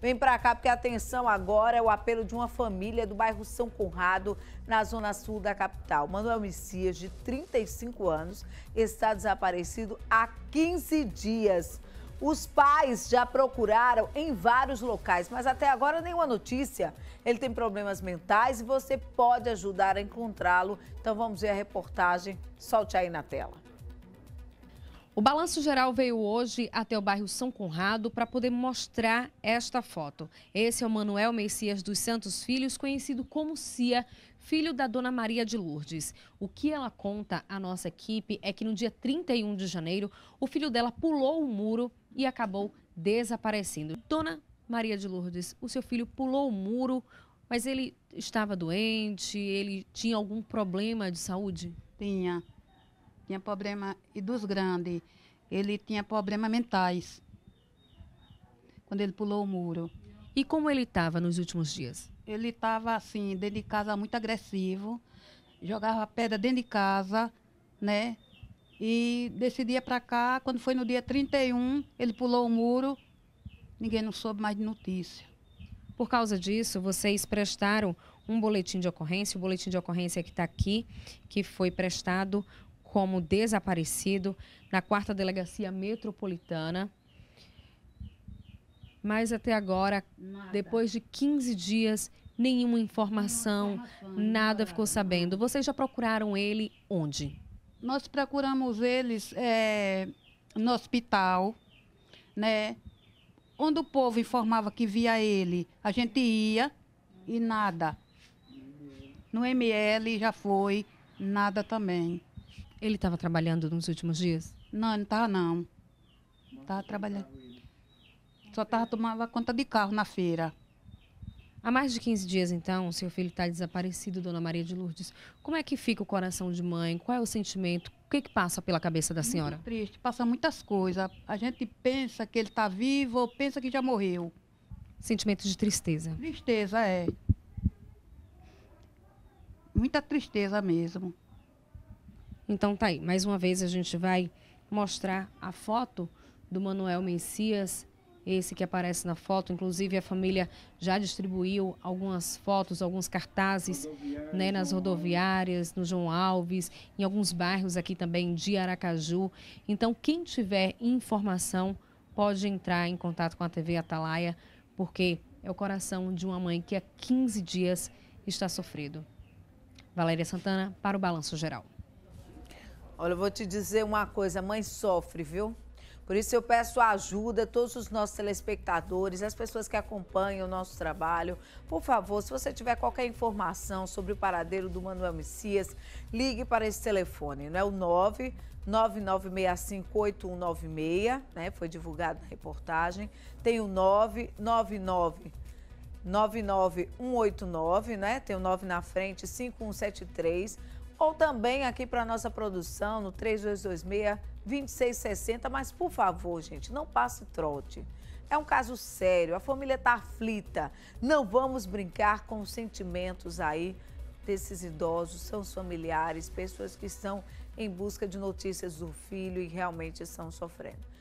Vem para cá porque atenção agora é o apelo de uma família do bairro São Conrado, na zona sul da capital. Manuel Messias, de 35 anos, está desaparecido há 15 dias. Os pais já procuraram em vários locais, mas até agora nenhuma notícia. Ele tem problemas mentais e você pode ajudar a encontrá-lo. Então vamos ver a reportagem. Solte aí na tela. O Balanço Geral veio hoje até o bairro São Conrado para poder mostrar esta foto. Esse é o Manuel Messias dos Santos Filhos, conhecido como Cia, filho da dona Maria de Lourdes. O que ela conta à nossa equipe é que no dia 31 de janeiro, o filho dela pulou o muro e acabou desaparecendo. Dona Maria de Lourdes, o seu filho pulou o muro, mas ele estava doente, ele tinha algum problema de saúde? Tinha tinha problema, e dos grandes, ele tinha problemas mentais quando ele pulou o muro. E como ele estava nos últimos dias? Ele estava assim, dentro de casa muito agressivo, jogava pedra dentro de casa, né? E desse dia para cá, quando foi no dia 31, ele pulou o muro, ninguém não soube mais de notícia. Por causa disso, vocês prestaram um boletim de ocorrência, o boletim de ocorrência que está aqui, que foi prestado como desaparecido na quarta delegacia metropolitana. Mas até agora, nada. depois de 15 dias, nenhuma informação, nada ficou sabendo. Vocês já procuraram ele onde? Nós procuramos eles é, no hospital, né? Onde o povo informava que via ele, a gente ia e nada. No ML já foi, nada também. Ele estava trabalhando nos últimos dias? Não, ele não estava não. Estava trabalhando. Só estava tomando conta de carro na feira. Há mais de 15 dias, então, seu filho está desaparecido, Dona Maria de Lourdes. Como é que fica o coração de mãe? Qual é o sentimento? O que, é que passa pela cabeça da senhora? Muito triste, passa muitas coisas. A gente pensa que ele está vivo ou pensa que já morreu. Sentimento de tristeza. Tristeza, é. Muita tristeza mesmo. Então tá aí, mais uma vez a gente vai mostrar a foto do Manuel Mencias, esse que aparece na foto, inclusive a família já distribuiu algumas fotos, alguns cartazes né, nas rodoviárias, no João Alves, em alguns bairros aqui também de Aracaju. Então quem tiver informação pode entrar em contato com a TV Atalaia, porque é o coração de uma mãe que há 15 dias está sofrido. Valéria Santana para o Balanço Geral. Olha, eu vou te dizer uma coisa, A mãe sofre, viu? Por isso eu peço ajuda a todos os nossos telespectadores, as pessoas que acompanham o nosso trabalho. Por favor, se você tiver qualquer informação sobre o paradeiro do Manuel Messias, ligue para esse telefone, não é o 999658196, né? Foi divulgado na reportagem. Tem o 999 99189, né? Tem o 9 na frente, 5173 ou também aqui para nossa produção no 3226-2660. Mas, por favor, gente, não passe trote. É um caso sério, a família está aflita. Não vamos brincar com os sentimentos aí desses idosos, são familiares, pessoas que estão em busca de notícias do filho e realmente estão sofrendo.